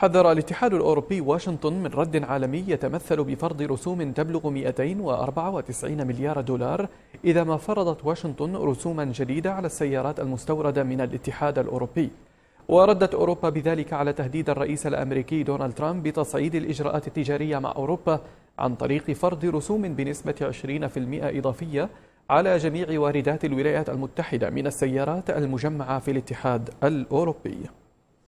حذر الاتحاد الأوروبي واشنطن من رد عالمي يتمثل بفرض رسوم تبلغ 294 مليار دولار إذا ما فرضت واشنطن رسوما جديدة على السيارات المستوردة من الاتحاد الأوروبي وردت أوروبا بذلك على تهديد الرئيس الأمريكي دونالد ترامب بتصعيد الإجراءات التجارية مع أوروبا عن طريق فرض رسوم بنسبة 20% إضافية على جميع واردات الولايات المتحدة من السيارات المجمعة في الاتحاد الأوروبي